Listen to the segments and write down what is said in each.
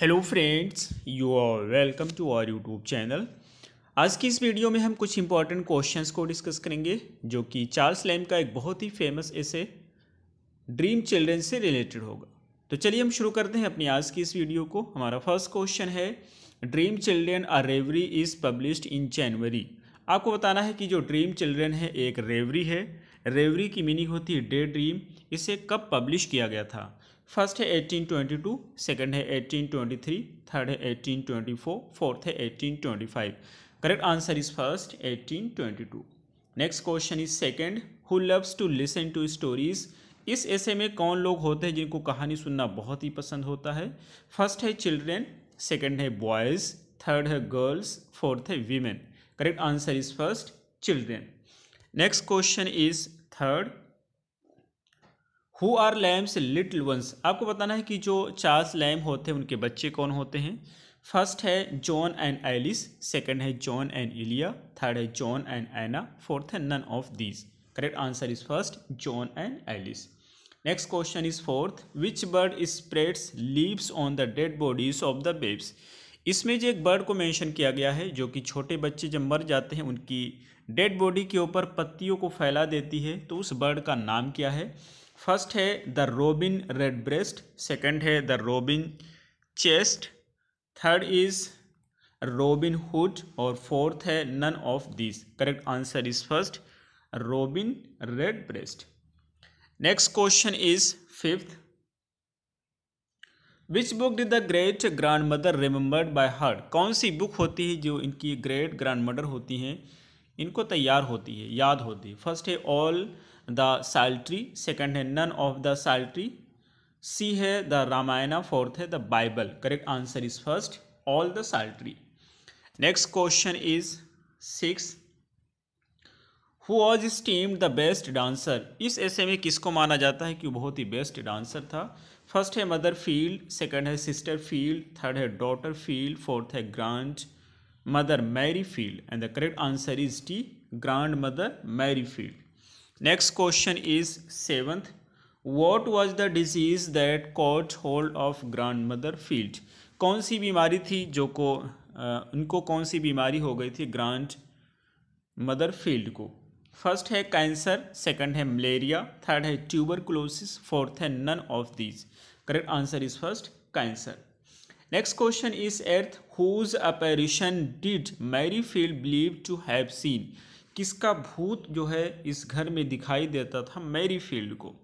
Hello friends you are welcome to our YouTube channel आज की इस वीडियो में हम कुछ इंपॉर्टेंट क्वेश्चंस को डिस्कस करेंगे जो कि चार्ल्स लैम का एक बहुत ही फेमस ऐसे ड्रीम चिल्ड्रन से रिलेटेड होगा तो चलिए हम शुरू करते हैं अपनी आज की इस वीडियो को हमारा फर्स्ट क्वेश्चन है dream children are reverie is published in January आपको बताना है कि जो ड्रीम चिल्ड्रेन है एक रेवरी है रेवरी की मीनिंग होती है डे ड्रीम इसे कब पब्लिश किया गया था फर्स्ट है एटीन ट्वेंटी टू सेकेंड है एटीन ट्वेंटी थ्री थर्ड है एटीन ट्वेंटी फोर फोर्थ है eighteen twenty five correct answer is first eighteen twenty two next question is second who loves to listen to stories इस ऐसे में कौन लोग होते हैं जिनको कहानी सुनना बहुत ही पसंद होता है फर्स्ट है चिल्ड्रेन सेकेंड है बॉयज़ थर्ड है गर्ल्स फोर्थ है women correct answer is first children next question is third who are lambs little ones आपको बताना है कि जो चार्ल्स लैम होते हैं उनके बच्चे कौन होते हैं फर्स्ट है जॉन एंड एलिस सेकंड है जॉन एंड इलिया थर्ड है जॉन एंड एना फोर्थ है none of these correct answer is first John and Alice next question is fourth which bird spreads leaves on the dead bodies of the babes इसमें जो एक bird को mention किया गया है जो कि छोटे बच्चे जब मर जाते हैं उनकी डेड बॉडी के ऊपर पत्तियों को फैला देती है तो उस बर्ड का नाम क्या है फर्स्ट है the robin red breast second है the robin chest third is Robin Hood और फोर्थ है none of this correct answer is first robin red breast next question is fifth which book does the great grand mother remembered by heard कौन सी book होती है जो इनकी great grand mother होती हैं इनको तैयार होती है याद होती है फर्स्ट है ऑल द साल्ट्री सेकंड है none of the psaltery C है द रामायणा फोर्थ है the Bible correct answer is first all the psaltery next question is six who was esteemed the best dancer इस ऐसे में किसको माना जाता है कि बहुत ही बेस्ट डांसर था फर्स्ट है मदर फील्ड सेकंड है सिस्टर फील्ड थर्ड है डॉटर फील्ड फोर्थ है grand mother Mary Field and the correct answer is D grand mother Mary Field next question is seventh what was the disease that caught hold of grand mother Field कौन सी बीमारी थी जो को आ, उनको कौन सी बीमारी हो गई थी ग्रांड मदर फील्ड को फर्स्ट है कैंसर सेकंड है मलेरिया थर्ड है ट्यूबर क्लोसिस फोर्थ है none of these correct answer is first cancer next question is eighth whose apparition did Mary Field believe to have seen किसका भूत जो है इस घर में दिखाई देता था मैरी फील्ड को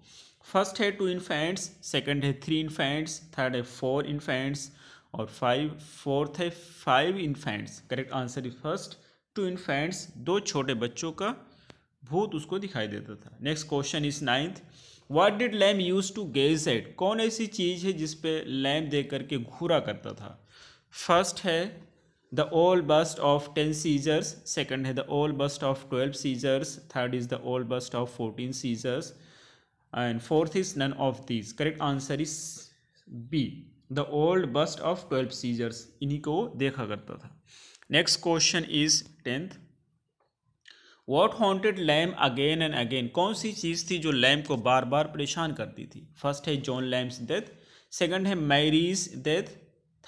फर्स्ट है टू इन्फेंट्स सेकंड है थ्री इन्फेंट्स थर्ड है फोर इन्फेंट्स और फाइव फोर्थ है five infants correct answer is first two infants दो छोटे बच्चों का भूत उसको दिखाई देता था next question is ninth what did Lamb use to gaze at कौन ऐसी चीज़ है जिसपे लैम दे करके घूरा करता था फर्स्ट है the old bust of ten Caesars second है the old bust of twelve Caesars third is the old bust of fourteen Caesars and fourth is none of these correct answer is B the old bust of twelve Caesars इन्हीं को देखा करता था next question is tenth what haunted Lamb again and again कौन सी चीज़ थी जो lamb को बार बार परेशान करती थी फर्स्ट है जॉन लैम्स डेथ सेकेंड है Mary's death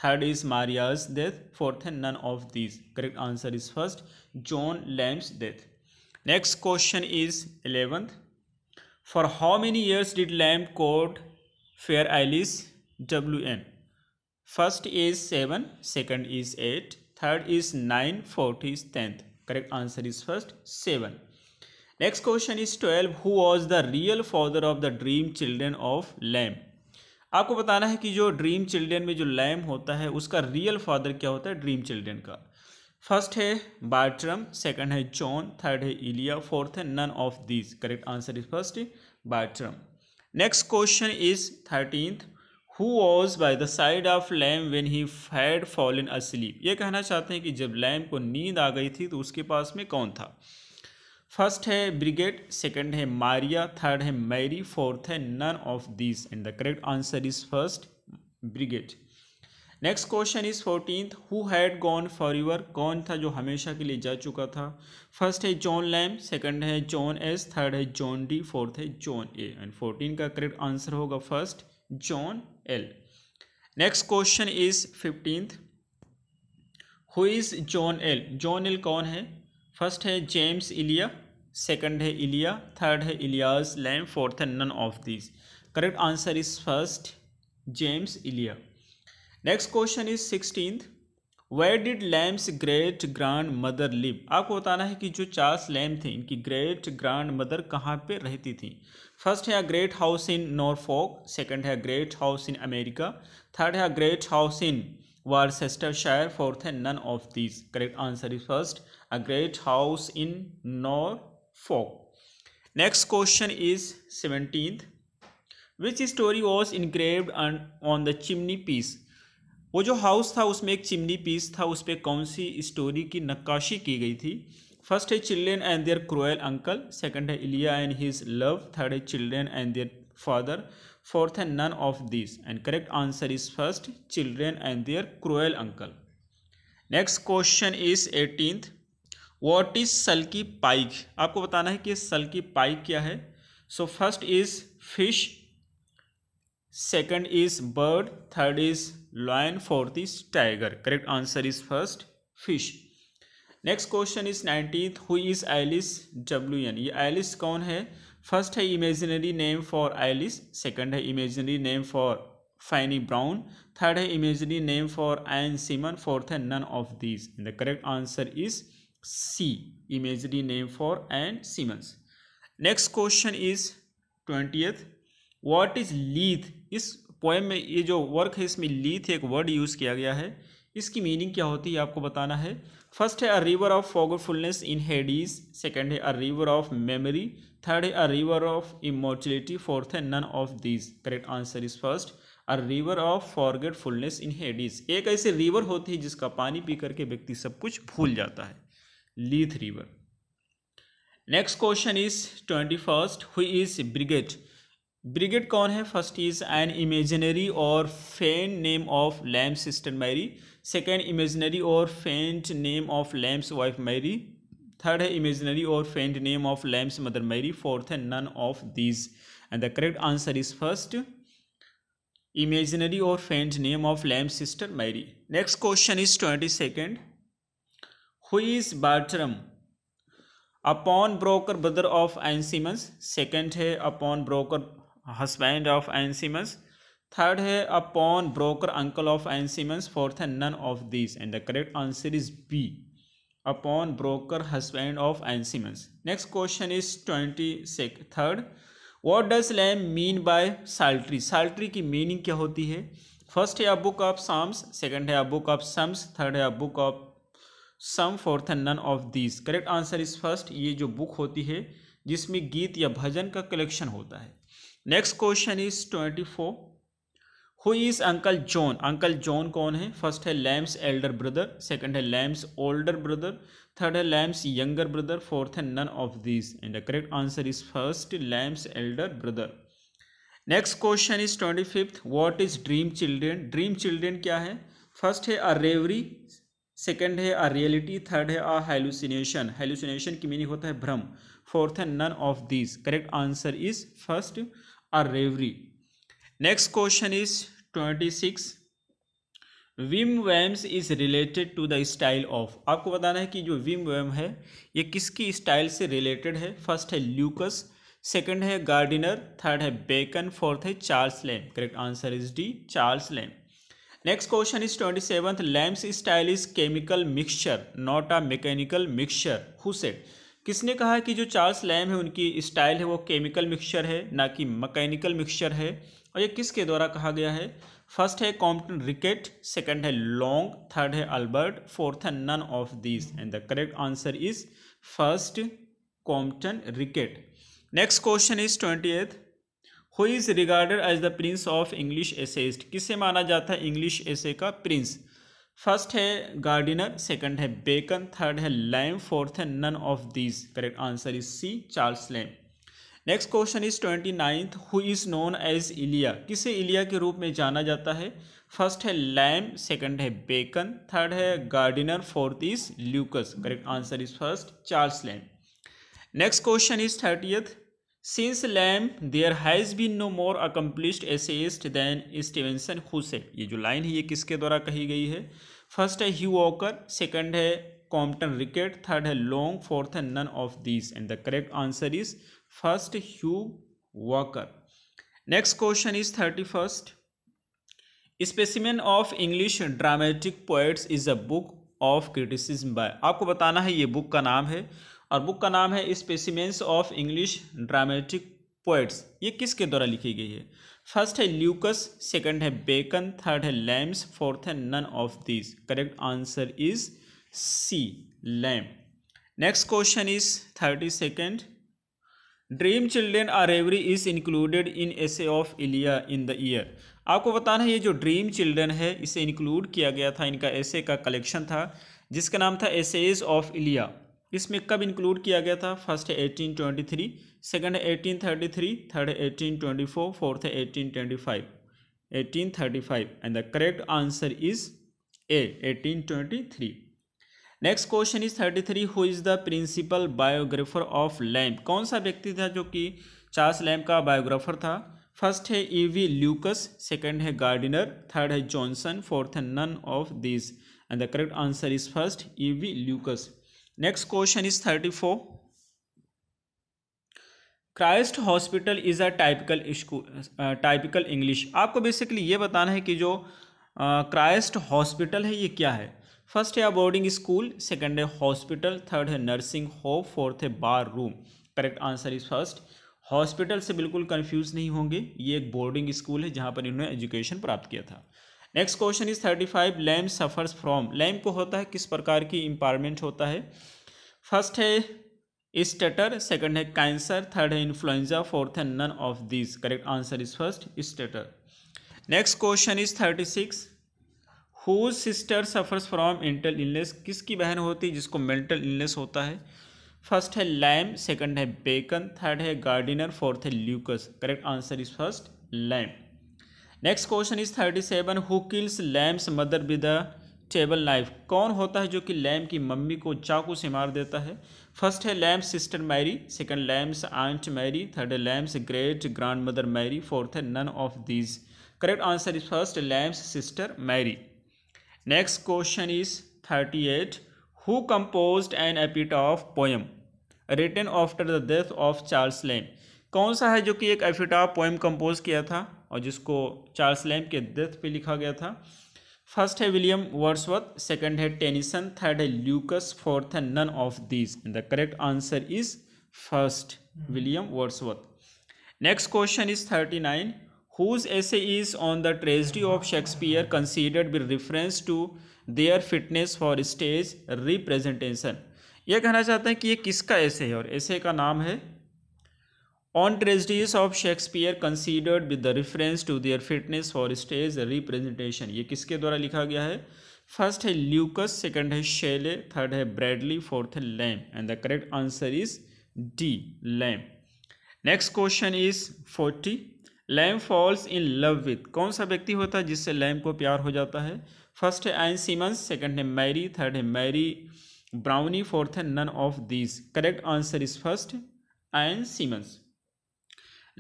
third is Maria's death, fourth and none of these. Correct answer is first John Lamb's death. Next question is 11th. For how many years did Lamb court Fair Alice WM? First is 7, second is 8, third is 9, fourth is 10th. Correct answer is first 7. Next question is 12. Who was the real father of the dream children of Lamb? आपको बताना है कि जो dream children में जो lamb होता है उसका रियल फादर क्या होता है ड्रीम चिल्ड्रेन का फर्स्ट है बार्ट्रम सेकंड है जॉन थर्ड है इलिया फोर्थ है none of these correct answer is first Bartrum next question is thirteenth who was by the side of Lamb when he fad in a sleep ये कहना चाहते हैं कि जब lamb को नींद आ गई थी तो उसके पास में कौन था फर्स्ट है ब्रिगेड सेकंड है मारिया थर्ड है मैरी फोर्थ है none of this and the correct answer is first Bridget next question is fourteen who had gone for your कौन था जो हमेशा के लिए जा चुका था फर्स्ट है जॉन लैम सेकंड है जॉन एस थर्ड है जॉन डी फोर्थ है जॉन ए एंड फोर्टीन का करेक्ट आंसर होगा first John L next question is fifteenth who is John L John L कौन है फर्स्ट है जेम्स इलिया सेकंड है इलिया थर्ड है इलियास लैम फोर्थ है none of this correct answer is first James Elia next question is sixteen where did Lamb's great grand mother live आपको बताना है कि जो चार्ल्स लैम थे इनकी ग्रेट ग्रांड मदर कहाँ पे रहती थी फर्स्ट है great house in Norfolk second है great house in America third है great house in Worcestershire fourth है none of these correct answer is first a great house in Norfolk. Next question is 17th. Which story was engraved on, on the chimney piece? वो जो house था उसमें एक chimney piece था उस पर कौन सी स्टोरी की नक्काशी की गई थी फर्स्ट है children and their cruel uncle second है Elia and his love third है children and their father fourth है none of this and correct answer is first children and their cruel uncle next question is eighteenth what is sulky pike आपको बताना है कि sulky pike क्या है so first is fish second is bird third is lion fourth is tiger correct answer is first fish next question is nineteen who is Alice W N ये Alice कौन है first है imaginary name for Alice second है imaginary name for Fanny Brown third है imaginary name for Ann Simmons fourth है none of these the correct answer is C imagery name for Ann Simmons next question is twentieth what is Lethe इस poem में ये जो work है इसमें लीथ एक word use किया गया है इसकी मीनिंग क्या होती है आपको बताना है फर्स्ट है a river of forgetfulness in Hades second है a river of memory third है a river of immortality fourth है none of these correct answer is first a river of forgetfulness in Hades एक ऐसे river होती है जिसका पानी P करके व्यक्ति सब कुछ भूल जाता है Leith River. Next question is 21st. Who is Brigitte? Brigitte kaun First is an imaginary or feigned name of Lamb's sister Mary. Second, imaginary or feigned name of Lamb's wife Mary. Third, imaginary or feigned name of Lamb's mother Mary. Fourth, none of these. And the correct answer is first, imaginary or feigned name of Lamb's sister Mary. Next question is 22nd. Who is Bartrum a pawn broker brother of Ann Simmons second है a pawn broker husband of Ann Simmons third है a pawn broker uncle of Ann Simmons fourth है none of this and the correct answer is B a pawn broker husband of Ann Simmons next question is twenty third what does Lamb mean by psaltery psaltery की meaning क्या होती है first है a book of psalms second है a book of sums third है a book of sum fourth and none of these correct answer is first ये जो book होती है जिसमें गीत या भजन का कलेक्शन होता है next question is twenty four who is uncle John uncle John कौन है फर्स्ट है लैम्स एल्डर ब्रदर सेकंड है लैम्स ओल्डर ब्रदर थर्ड है लैम्स यंगर ब्रदर फोर्थ है none of these and the correct answer is first Lamb's elder brother next question is twenty fifth what is dream children dream children क्या है first है अ रेवरी second है आ reality third है a hallucination hallucination की meaning होता है भ्रम fourth है none of these correct answer is first a reverie next question is twenty six whim whams is related to the style of आपको बताना है कि जो विम वैम है ये किसकी स्टाइल से रिलेटेड है फर्स्ट है ल्यूकस सेकेंड है गार्डिनर थर्ड है बेकन फोर्थ है Charles Lamb correct answer is D Charles Lamb next question is twenty seventh Lamb's style is chemical mixture not a mechanical mixture who said किसने कहा कि जो Charles lamb है उनकी style है वो केमिकल मिक्सचर है ना कि मैकेनिकल मिक्सचर है और ये किसके द्वारा कहा गया है फर्स्ट है कॉम्पटन रिकेट सेकंड है लॉन्ग थर्ड है अल्बर्ट फोर्थ है none of this and the correct answer is first Compton Rickett next question is twenty eighth who is regarded as the prince of English essayist किसे माना जाता है English essay का prince first है Gardiner second है Bacon third है Lamb fourth है none of these correct answer is C Charles Lamb next question is twenty ninth who is known as Elia किसे इलिया के रूप में जाना जाता है फर्स्ट है लैम सेकंड है बेकन थर्ड है Gardiner fourth is Lucas correct answer is first Charles Lamb next question is thirtieth since Lamb there has been no more accomplished essayist than Stevenson खुसे ये जो लाइन है ये किसके द्वारा कही गई है फर्स्ट है ह्यू वॉकर सेकंड है कॉम्पटन रिकेट थर्ड है लॉन्ग फोर्थ है none of this and the correct answer is first Hugh Walker next question is thirty first specimen of English dramatic poets is a book of criticism by आपको बताना है ये book का नाम है और बुक का नाम है specimens of English dramatic poets ये किसके द्वारा लिखी गई है फर्स्ट है ल्यूकस सेकंड है बेकन थर्ड है लैम्स फोर्थ है none of these correct answer is C Lamb next question is thirty second dream children a reverie is included in essay of Elia in the year आपको बताना है ये जो dream children है इसे include किया गया था इनका एसे का कलेक्शन था जिसका नाम था एसेज ऑफ इलिया इसमें कब इंक्लूड किया गया था फर्स्ट है एटीन ट्वेंटी थ्री सेकेंड है एटीन थर्टी थ्री थर्ड है एटीन ट्वेंटी फोर फोर्थ है eighteen twenty five eighteen thirty five and the correct answer is A eighteen twenty three next question is thirty three who is the principal biographer of Lamb कौन सा व्यक्ति था जो कि Charles Lamb का biographer था first है E V Lucas second है गार्डिनर थर्ड है जॉनसन फोर्थ है none of this and the correct answer is first E V Lucas next question is thirty four Christ's Hospital is a typical school typical English आपको basically ये बताना है कि जो Christ uh, hospital है ये क्या है फर्स्ट है बोर्डिंग स्कूल सेकेंड है हॉस्पिटल थर्ड है नर्सिंग होम फोर्थ है bar room correct answer is first hospital से बिल्कुल कंफ्यूज नहीं होंगे ये एक बोर्डिंग स्कूल है जहाँ पर इन्होंने एजुकेशन प्राप्त किया था next question is thirty five Lamb suffers from Lamb को होता है किस प्रकार की इम्पायरमेंट होता है फर्स्ट है स्टेटर सेकंड है कैंसर थर्ड है इन्फ्लुएंजा फोर्थ है none of this correct answer is first stutter next question is thirty six whose sister suffers from mental illness किसकी बहन होती है जिसको मेंटल इलनेस होता है फर्स्ट है लैम सेकंड है बेकन थर्ड है गार्डिनर फोर्थ है Lucas correct answer is first Lamb next question is thirty seven who kills Lamb's mother with a table knife कौन होता है जो कि लैम की मम्मी को चाकू से मार देता है फर्स्ट है Lamb's sister Mary second Lamb's aunt Mary third है Lamb's great grand mother Mary fourth है none of these correct answer is first Lamb's sister Mary next question is thirty eight who compose an epitaph of poem written after the death of Charles Lamb कौन सा है जो कि एक एफिटा poem compose किया था और जिसको चार्ल्स लैम्प के डेथ पे लिखा गया था फर्स्ट है विलियम वर्सवर्थ सेकंड है टेनिसन थर्ड है ल्यूकस फोर्थ है none of these the correct answer is first William Wordsworth next question is thirty nine whose essay is on the tragedy of Shakespeare considered with reference to their fitness for stage representation ये कहना चाहते हैं कि ये किसका ऐसे है और ऐसे का नाम है on tragedies of Shakespeare considered with the reference to their fitness for stage representation ये किसके द्वारा लिखा गया है फर्स्ट है ल्यूकस सेकेंड है शेले थर्ड है ब्रैडली फोर्थ है Lamb and the correct answer is D Lamb next question is forty Lamb falls in love with कौन सा व्यक्ति होता है जिससे लैम को प्यार हो जाता है फर्स्ट है एन सीमंस सेकेंड है मैरी थर्ड है मैरी ब्राउनी फोर्थ है none of these correct answer is first Ann Simmons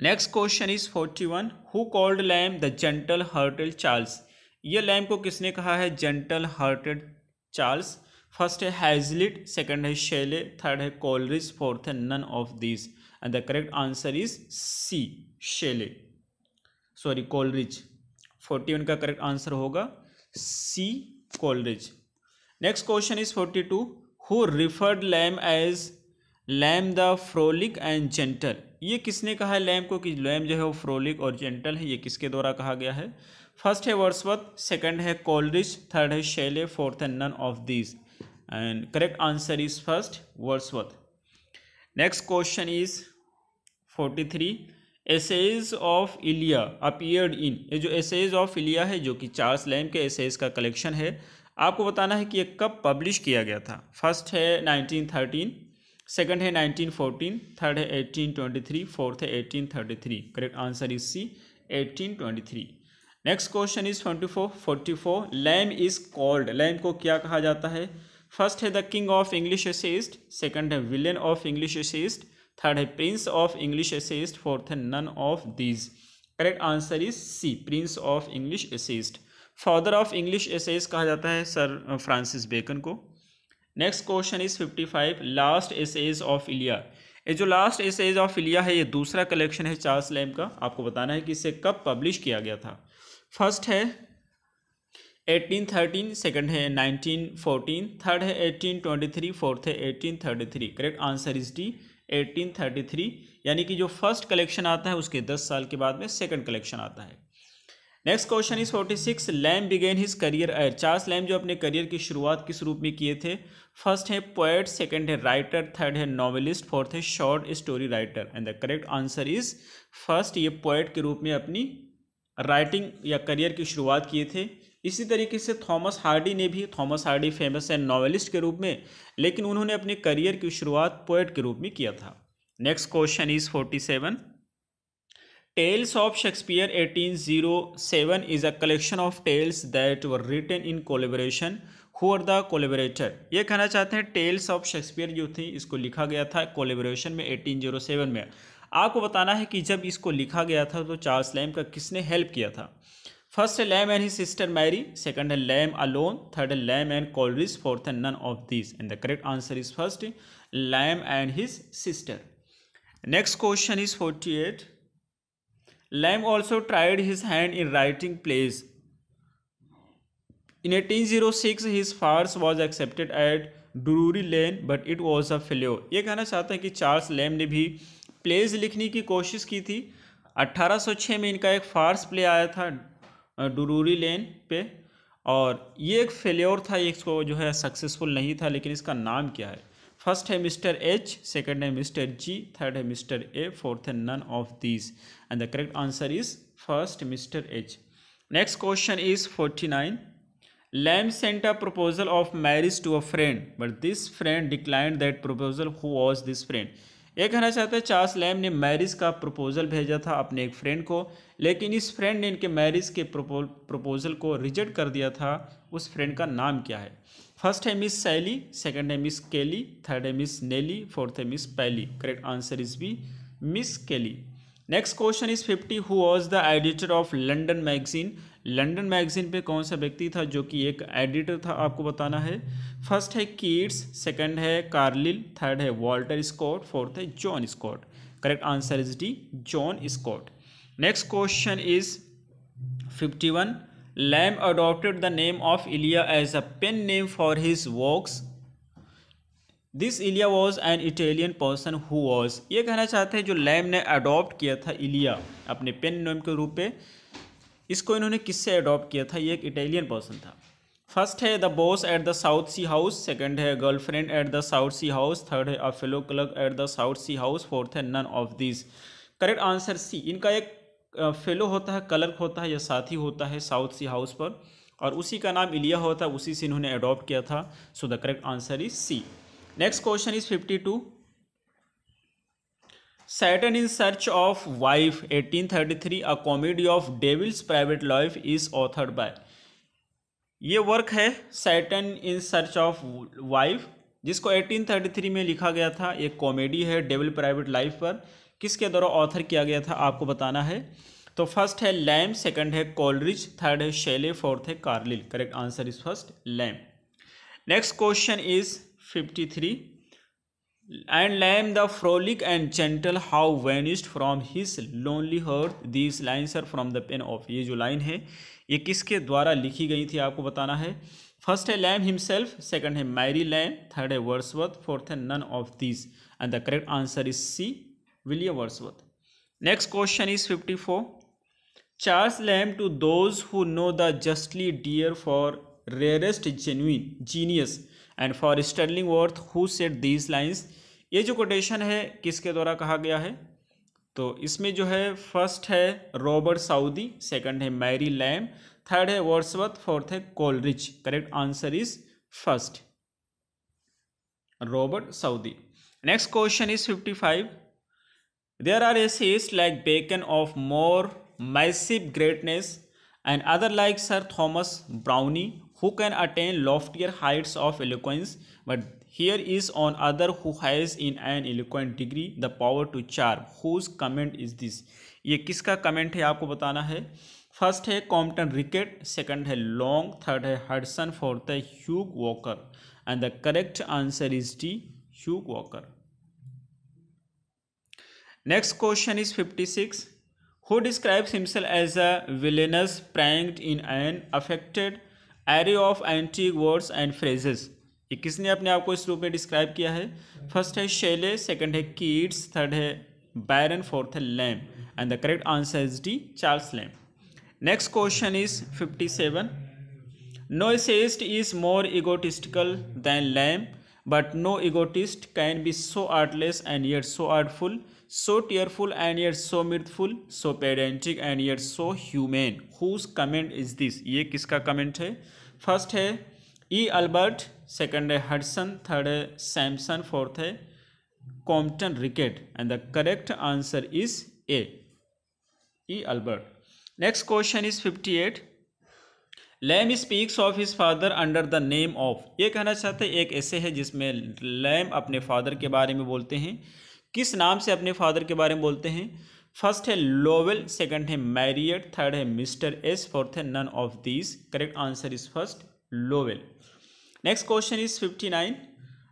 next question is forty one who called Lamb the gentle hearted Charles ये लैम को किसने कहा है gentle hearted Charles first है Hazlitt second है Shelley third है Coleridge fourth है none of this and the correct answer is C Shelley sorry Coleridge forty one का करेक्ट आंसर होगा C Coleridge next question is forty two who referred Lamb as Lamb the frolic and gentle ये किसने कहा है lamb को कि lamb जो है वो फ्रोलिक और जेंटल है ये किसके द्वारा कहा गया है फर्स्ट है वर्सवत सेकंड है कोलरिज थर्ड है शैले फोर्थ है none of these and correct answer is first Wordsworth next question is forty three essays of Elia appeared in ये जो एसेज ऑफ इलिया है जो कि चार्ल्स लैम के एसेज का कलेक्शन है आपको बताना है कि ये कब पब्लिश किया गया था फर्स्ट है नाइनटीन थर्टीन सेकंड है 1914 थर्ड है 1823 फोर्थ है 1833 correct answer is C 1823 next question is 24 four forty four Lamb is called Lamb को क्या कहा जाता है फर्स्ट है the king of English essayist second है villain of English essayist third है prince of English essayist fourth है none of these correct answer is C prince of English essayist father of English essays कहा जाता है Sir Francis Bacon को next question is fifty five last essays of Elia ये जो last essays of Elia है ये दूसरा collection है चार्ल्स लैम का आपको बताना है कि इसे कब पब्लिश किया गया था फर्स्ट है 1813 सेकंड है 1914 थर्ड है 1823 फोर्थ है 1833 करेक्ट आंसर इज डी 1833 यानी कि जो फर्स्ट कलेक्शन आता है उसके 10 साल के बाद में सेकंड कलेक्शन आता है next question is forty six Lamb began his career air Charles Lamb जो अपने करियर की शुरुआत किस रूप में किए थे फर्स्ट है पोएट सेकंड है राइटर थर्ड है नॉवेलिस्ट फोर्थ है short story writer and the correct answer is first ये पोएट के रूप में अपनी राइटिंग या करियर की शुरुआत किए थे इसी तरीके से थॉमस हार्डी ने भी थॉमस हार्डी फेमस है नॉवेलिस्ट के रूप में लेकिन उन्होंने अपने करियर की शुरुआत पोएट के रूप में किया था next question is forty seven Tales of Shakespeare 1807 is a collection of tales that were written in collaboration who are the collaborator ये कहना चाहते हैं टेल्स ऑफ शेक्सपियर जो थी इसको लिखा गया था कोलेबोरेशन में 1807 में आपको बताना है कि जब इसको लिखा गया था तो चार्ल्स लैम का किसने हेल्प किया था फर्स्ट है Lamb and he sister Mary second है लैम अलोन थर्ड है Lamb and Coleridge fourth and none of this and the correct answer is first Lamb and his sister next question is forty eight Lamb also tried his hand in writing plays. In 1806, his farce was accepted at Drury Lane, but it was a failure. ये कहना चाहते हैं कि Charles Lamb ने भी pledge लिखने की कोशिश की थी 1806 में इनका एक फार्स प्ले आया था डूरी लेन पे और ये एक फेल्योर था इसको जो है सक्सेसफुल नहीं था लेकिन इसका नाम क्या है फर्स्ट है मिस्टर एच सेकेंड है मिस्टर जी थर्ड है मिस्टर ए फोर्थ है none of these and the correct answer is first Mr H next question is forty nine Lamb sent a proposal of marriage to a friend but this friend decline that proposal who was this friend ये कहना चाहते हैं Charles Lamb ने marriage का proposal भेजा था अपने एक फ्रेंड को लेकिन इस फ्रेंड ने इनके मैरिज के प्रपोजल को रिजेक्ट कर दिया था उस फ्रेंड का नाम क्या है फर्स्ट है मिस सैली सेकेंड है मिस केली थर्ड है मिस नेली फोर्थ है Miss Pally correct answer is B Miss Kelly next question is fifty who was the editor of London magazine London magazine पे कौन सा व्यक्ति था जो कि एक एडिटर था आपको बताना है फर्स्ट है कीड्स सेकेंड है कार्लिल थर्ड है वॉल्टर स्कॉट फोर्थ है John Scott correct answer is D John Scott next question is fifty one Lamb adopted the name of Elia as a pen name for his works this Elia was an Italian person who was ये कहना चाहते हैं जो lamb ने adopt किया था इलिया अपने पेन नेम के रूप में इसको इन्होंने किससे अडॉप्ट किया था ये एक इटालियन पर्सन था फर्स्ट है the boss at the South Sea House second है girlfriend at the South Sea House third है a fellow clerk at the South Sea House fourth है none of this correct answer C इनका एक fellow होता है clerk होता है या साथी होता है साउथ सी हाउस पर और उसी का नाम इलिया होता है उसी से इन्होंने अडॉप्ट किया था so the correct answer is C next question is fifty two Saturn in Search of Wife 1833 a comedy of devil's private life is authored by ये वर्क है Satan in Search of Wife जिसको 1833 में लिखा गया था एक comedy है devil private life पर किसके द्वारा ऑथर किया गया था आपको बताना है तो फर्स्ट है लैम सेकंड है कॉलरिज थर्ड है शेले फोर्थ है Carlyle correct answer is first Lamb next question is fifty three and Lamb the frolic and gentle how vanished from his lonely hearth this lines are from the pen of ये जो line है ये किसके द्वारा लिखी गई थी आपको बताना है फर्स्ट है लैम हिमसेल्फ सेकंड है मैरी लैम थर्ड है वर्सवर्थ फोर्थ है none of this and the correct answer is C William Wordsworth next question is fifty four Charles Lamb to those who know the justly dear for rarest genuine genius and for sterling worth who set these lines ये जो quotation है किसके द्वारा कहा गया है तो इसमें जो है फर्स्ट है रॉबर्ट साउदी सेकंड है मैरी लैम थर्ड है वर्सवर्थ फोर्थ है Coleridge correct answer is first Robert Southey next question is fifty five There are essays like Bacon of more massive greatness and other like Sir Thomas brownie who can attain loftier heights of eloquence but here is on other who has in an eloquent degree the power to charm whose comment is this ye kiska comment hai aapko batana hai first है Compton Rickett second है Long third है Hudson fourth है Hugh Walker and the correct answer is D Hugh Walker next question is fifty six who describes himself as a villainous pranked in an affected array of antique words and phrases ये किसने अपने आप को इस रूप में describe किया है फर्स्ट है शेले सेकंड है कीड्स थर्ड है बैरन फोर्थ है Lamb and the correct answer is D Charles Lamb next question is fifty seven no essayist is more egotistical than Lamb but no egotist can be so artless and yet so artful so tearful and yet so mirthful so pedantic and yet so humane whose comment is this ये किसका comment है first है E Albert second है Hudson third है Samson fourth है Compton Rickett and the correct answer is A E Albert next question is fifty eight Lamb speaks of his father under the name of ये कहना चाहते हैं एक ऐसे है जिसमें लैम अपने फादर के बारे में बोलते हैं किस नाम से अपने फादर के बारे में बोलते हैं फर्स्ट है लोवेल सेकंड है मैरियट थर्ड है मिस्टर एस फोर्थ है none of these correct answer is first Lowell next question is fifty nine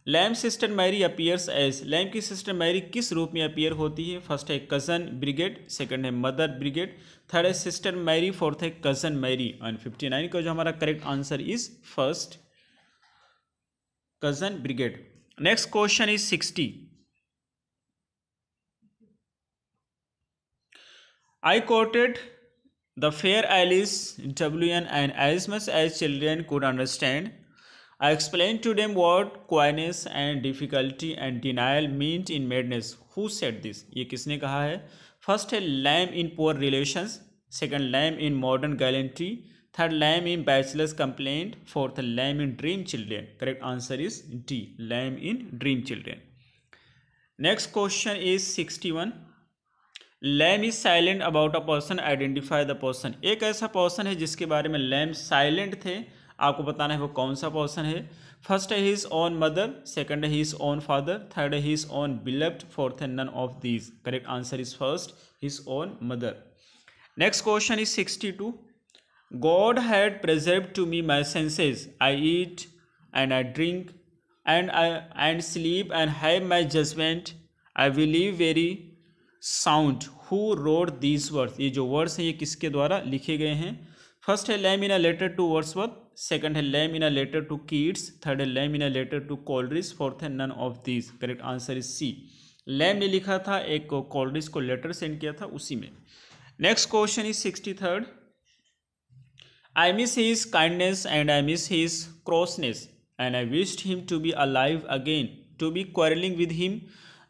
Lamb sister Mary appears as Lamb की सिस्टर मैरी किस रूप में अपियर होती है फर्स्ट है कज़न ब्रिगेड सेकंड है मदर ब्रिगेड थर्ड है सिस्टर मैरी फोर्थ है cousin Mary and fifty nine का जो हमारा correct answer is first cousin brigade next question is sixty I quoted the fair Alice W N and as much as children could understand I explain to them what coyness and difficulty and denial mean in maidens who said this ये किसने कहा है first है Lamb in poor relation second Lamb in modern gallantry third Lamb in bachelor's complaint fourth Lamb in dream children correct answer is D Lamb in dream children next question is sixty one Lamb is silent about a person identify the person एक ऐसा person है जिसके बारे में lamb silent थे आपको बताना है वो कौन सा पर्सन है फर्स्ट है हिज ओन मदर सेकंड है हिज ओन फादर थर्ड है हिज ओन बिलव्ड फोर्थ है none of these correct answer is first his own mother next question is sixty two God had preserve to me my senses I eat and I drink and I and sleep and have my judgement I believe very sound who wrote these words ये जो words हैं ये किसके द्वारा लिखे गए हैं first है Lamb in a letter to वर्थ सेकेंड है Lamb in a letter to kids third है Lamb in a letter to Coleridge fourth है none of these correct answer is C Lamb ने लिखा था एक कॉलरिज को लेटर सेंड किया था उसी में next question is sixty third I miss his kindness and I miss his crossness and I wished him to be alive again to be quarrelling with him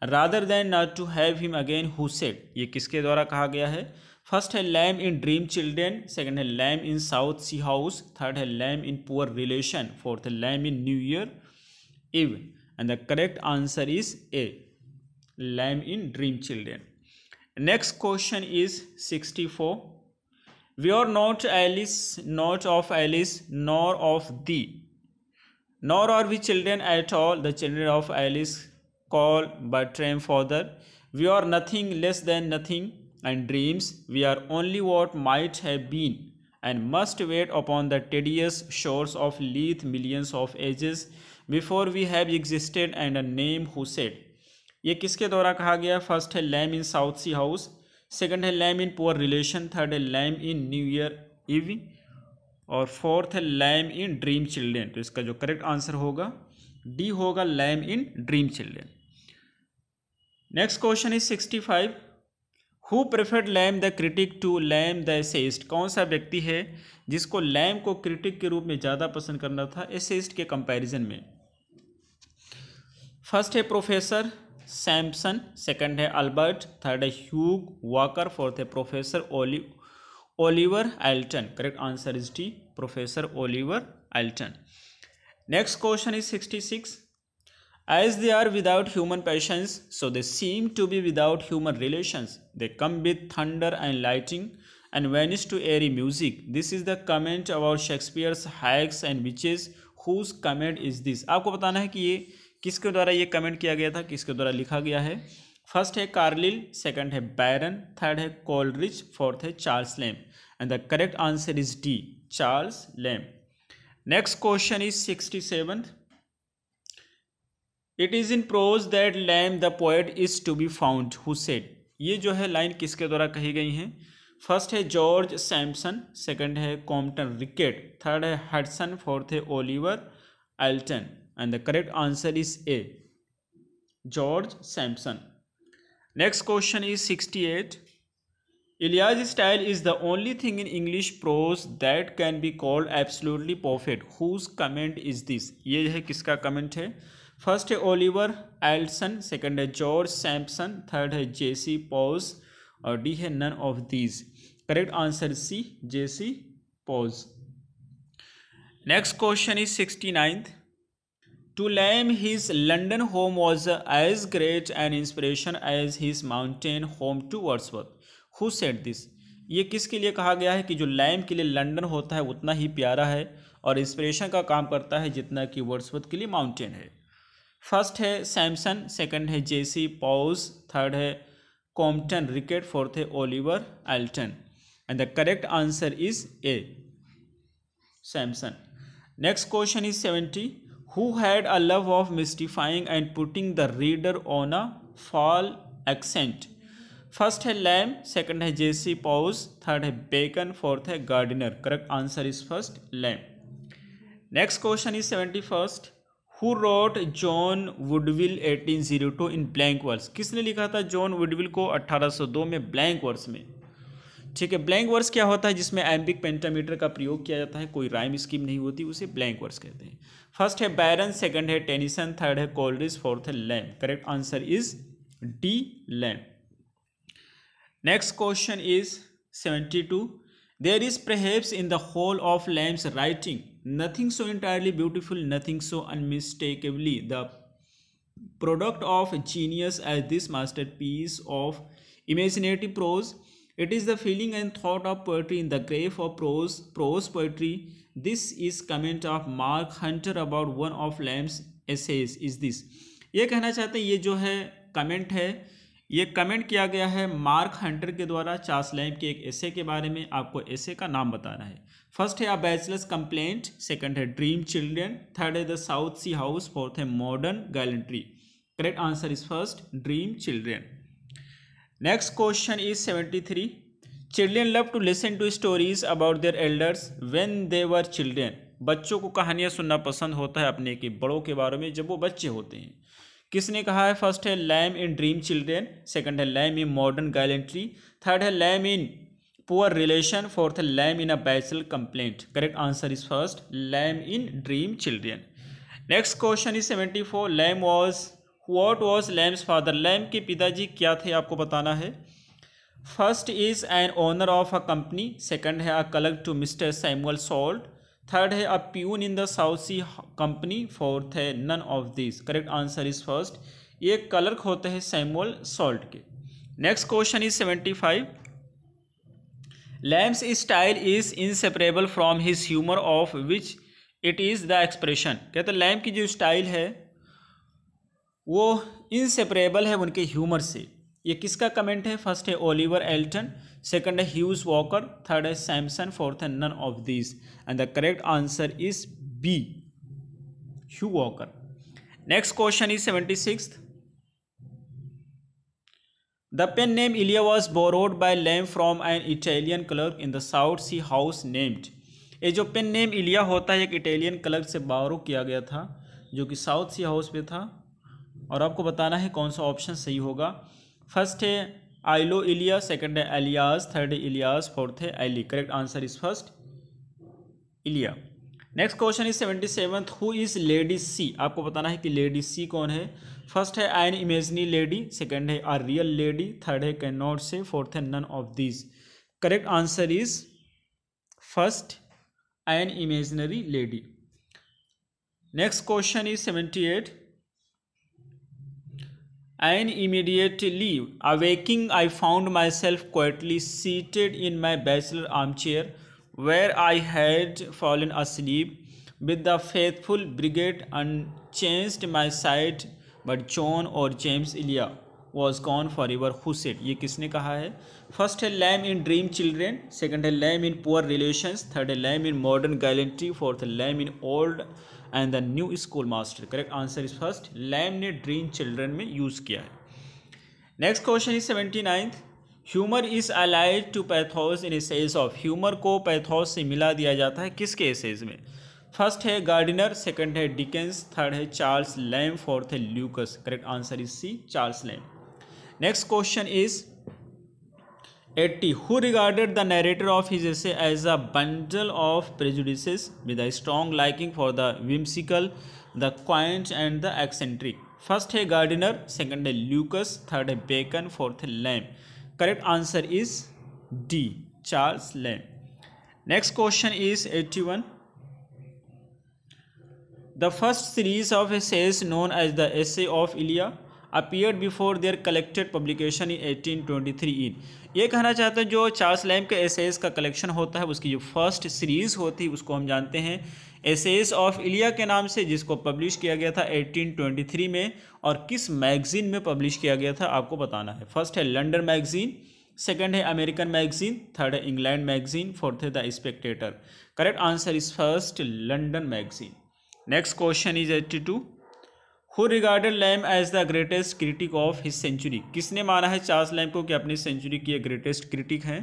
rather than not to have him again who said ये किसके द्वारा कहा गया है first है Lamb in dream children second है Lamb in South Sea House third है Lamb in poor relation fourth है Lamb in new year eve and the correct answer is A Lamb in dream children next question is sixty four we are not Alice not of Alice nor of the nor are we children at all the children of Alice call by Trem further, we are nothing less than nothing and dreams, we are only what might have been and must wait upon the tedious shores of lethe millions of ages before we have existed and a name who said. ye kiske dwara kaha gaya first hai lamb in south sea house second hai lamb in poor relation third hai lamb in new year eve और fourth है Lamb in dream children तो इसका जो correct answer होगा D होगा Lamb in dream children next question is sixty five who preferred Lamb the critic to Lamb the essayist कौन सा व्यक्ति है जिसको लैम को क्रिटिक के रूप में ज़्यादा पसंद करना था एसेस्ट के कंपैरिजन में फर्स्ट है प्रोफेसर सैमसन सेकंड है अल्बर्ट थर्ड है ह्यूग वॉकर फोर्थ है professor Oli Oliver Elton correct answer is D professor Oliver Elton next question is sixty six as they are without human passions so they seem to be without human relations they come with thunder and lightning and vanish to airy music this is the comment about Shakespeare's hags and witches whose comment is this आपको बताना है कि ये किसके द्वारा ये comment किया गया था किसके द्वारा लिखा गया है फर्स्ट है कार्लिल सेकेंड है बैरन थर्ड है कॉलरिच फोर्थ है Charles Lamb and the correct answer is D Charles Lamb next question is sixty seven it is in prose that Lamb the poet is to be found who said ये जो है line किसके द्वारा कही गई हैं first है George Sampson second है कॉम्पटन रिकेट थर्ड है हडसन फोर्थ है Oliver Elton and the correct answer is A George Sampson next question is sixty eight Elias' style is the only thing in English prose that can be called absolutely perfect. Whose comment is this? ये है किसका comment है First है Oliver एल्सन second है George Sampson, third है J C Pause, और D है none of these. Correct answer C, C Pause. Next question is is To Lamb, his London home was as great an inspiration as his mountain home to Wordsworth. Who said this ये किसके लिए कहा गया है कि जो lamb के लिए लंडन होता है उतना ही प्यारा है और इंस्पिरेशन का काम करता है जितना कि वर्सवत के लिए माउंटेन है फर्स्ट है सैमसन सेकंड है जेसी पॉज थर्ड है कॉम्पटन रिकेट फोर्थ है Oliver Elton and the correct answer is A Sampson next question is seventy who had a love of mystifying and putting the reader on a false scent first है Lamb second है J C Pause third है Bacon fourth है Gardiner correct answer is first Lamb next question is seventy first who wrote John Woodvil 1802 in blank verse किसने लिखा था John वुडविल को 1802 में blank verse में ठीक है ब्लैंक वर्स क्या होता है जिसमें एम्बिक पेंटामीटर का प्रयोग किया जाता है कोई राइम स्कीम नहीं होती उसे ब्लैंक वर्स कहते हैं फर्स्ट है बैरन सेकंड है टेनिसन थर्ड है कोल्ड्रिज फोर्थ है Lamb correct answer is D Lamb Next question is 72. There is perhaps in the whole of Lamb's writing nothing so entirely beautiful, nothing so unmistakably the product of genius as this masterpiece of imaginative prose. It is the feeling and thought of poetry in the grave of prose, prose poetry. This is comment of Mark Hunter about one of Lamb's essays. Is this? ये कहना चाहते हैं ये जो है comment है ये comment किया गया है मार्क हंटर के द्वारा चार्ल्स लैम्प के एक ऐसे के बारे में आपको ऐसे का नाम बताना है फर्स्ट है अ बैचलर्स कंप्लेंट सेकंड है ड्रीम चिल्ड्रन थर्ड है the South Sea House fourth है modern gallantry correct answer is first dream children next question is seventy three children love to listen to stories about their elders when they were children बच्चों को कहानियाँ सुनना पसंद होता है अपने के बड़ों के बारे में जब वो बच्चे होते हैं किसने कहा है फर्स्ट है Lamb in dream children second है Lamb in modern gallantry third है Lamb in poor relation fourth है Lamb in a bachelor complaint correct answer is first Lamb in dream children next question is seventy four Lamb was what was Lamb's father Lamb के पिताजी क्या थे आपको बताना है first is an owner of a company second है a clerk to Mr Samuel Salt third है a peon in the South Sea Company fourth है none of this correct answer is first ये कलर्क होते हैं Samuel Salt के next question is seventy five Lamb's style is inseparable from his humour of which it is the expression कहते हैं lamp की जो style है वो इनसेपरेबल है उनके ह्यूमर से ये किसका कमेंट है फर्स्ट है ओलिवर एल्टन सेकेंड है ह्यूज वॉकर थर्ड है सैमसन फोर्थ है none of these and the correct answer is B Hugh Walker next question is seventy six the pen name Elia was borrowed by Lamb from an Italian clerk in the South Sea House named ये जो pen name इलिया होता है एक Italian clerk से बारो किया गया था जो कि साउथ सी हाउस पे था और आपको बताना है कौन सा ऑप्शन सही होगा फर्स्ट है आइलो इलिया सेकेंड है एलियाज थर्ड है इलियाज फोर्थ है Eli correct answer is first Elia next question is seventy seventh who is lady C आपको बताना है कि लेडी सी कौन है फर्स्ट है I an imaginary lady second है आर रियल लेडी थर्ड है कैन नॉट से फोर्थ है none of these correct answer is first an imaginary lady next question is seventy eight and immediately awaking I found myself quietly seated in my bachelor armchair where I had fallen asleep with the faithful Bridget and changed my side but John or James Elia was gone for ever who ये किसने कहा है first है Lamb in dream children second है Lamb in poor relation third है Lamb in modern gallantry fourth Lamb in old and the new schoolmaster correct answer is first Lamb ने dream children में use किया है next question is seventy ninth humour is allied to pathos in essays of humour को pathos से मिला दिया जाता है किसके एसेज में फर्स्ट है गार्डिनर सेकंड है डिकेंस थर्ड है चार्ल्स लैम फोर्थ है Lucas correct answer is C Charles Lamb next question is 80 who regarded the narrator of his essay as a bundle of prejudices with a strong liking for the whimsical the quaint and the eccentric first a gardener Second, a Lucas. Third, a Bacon. Fourth, a Lamb. Correct answer is D. Charles Lamb. Next question is 81 the first series of essays known as the essay of ilia appear before their collected publication in 1823 in ये कहना चाहते हैं जो Charles Lamb के essays का collection होता है उसकी जो फर्स्ट सीरीज़ होती है उसको हम जानते हैं एसेज ऑफ इलिया के नाम से जिसको पब्लिश किया गया था 1823 में और किस मैगज़ीन में पब्लिश किया गया था आपको बताना है फर्स्ट है लंडन मैगज़ीन सेकेंड है अमेरिकन मैगजीन थर्ड है इंग्लैंड मैगजीन फोर्थ है the Spectator correct answer is first London magazine next question is eighty two who regarded Lamb as the greatest critic of his century किसने माना है Charles Lamb को कि अपनी century की greatest critic हैं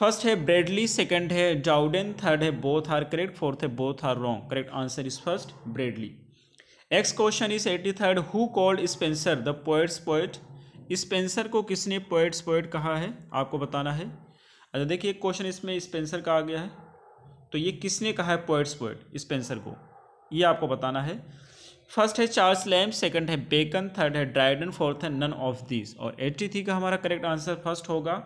first है ब्रेडली सेकंड है जाउडन थर्ड है बोथ आर करेक्ट फोर्थ है both are wrong correct answer is first Bradley next question is eighty third who called Spenser the poets' poet Spenser को किसने poets poet कहा है आपको बताना है अच्छा देखिए एक क्वेश्चन इसमें स्पेंसर का आ गया है तो ये किसने कहा है पोएट्स पोएट स्पेंसर को ये आपको बताना है फर्स्ट है चार्ल्स लैम सेकंड है बेकन थर्ड है ड्राइडन फोर्थ है नन ऑफ दिस और एट्टी थ्री का हमारा करेक्ट आंसर फर्स्ट होगा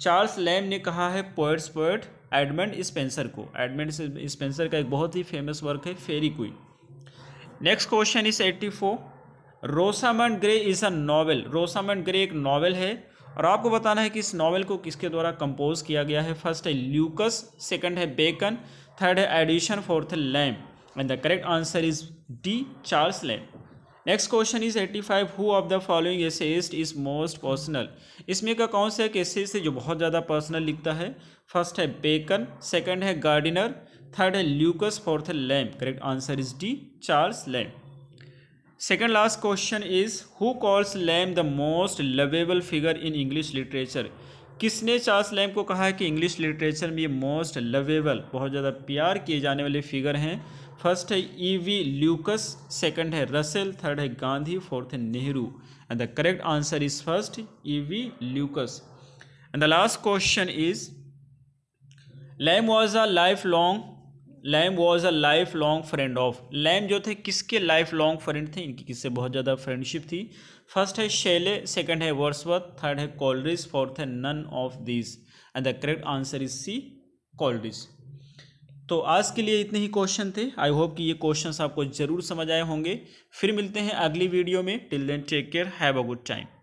चार्ल्स लैम ने कहा है पोएट्स पोएट एडमंड स्पेंसर को एडमंड स्पेंसर का एक बहुत ही फेमस वर्क है fairy queen next question is eighty four Rosamund Gray is a novel Rosamund Gray एक नॉवल है और आपको बताना है कि इस नॉवल को किसके द्वारा कंपोज किया गया है फर्स्ट है ल्यूकस सेकंड है बेकन थर्ड है एडिशन फोर्थ है Lamb and the correct answer is D. Charles Lane. Next question is 85 who of the following essayist is most personal इसमें का कौन सा एक एसेस्ट है जो बहुत ज़्यादा पर्सनल लिखता है फर्स्ट है बेकन सेकंड है गार्डिनर थर्ड है ल्यूकस फोर्थ है Lamb correct answer is D Charles Lamb second last question is who calls Lamb the most lovable figure in English literature किसने चार्ल्स लैम को कहा है कि इंग्लिश लिटरेचर में ये मोस्ट लवेबल बहुत ज़्यादा प्यार किए जाने वाले फिगर हैं फर्स्ट है ई वी ल्यूकस सेकंड है रसेल थर्ड है गांधी फोर्थ है Nehru and the correct answer is first E V Lucas and the last question is Lamb was a lifelong Lamb was a lifelong friend of Lamb जो थे किसके life lifelong friend थे इनकी किससे बहुत ज़्यादा friendship थी first है शेले सेकंड है वर्सवर्थ थर्ड है कॉलरिस फोर्थ है none of this and the correct answer is C Coleridge तो आज के लिए इतने ही क्वेश्चन थे आई होप कि ये क्वेश्चन आपको ज़रूर समझ आए होंगे फिर मिलते हैं अगली वीडियो में till then take care have a good time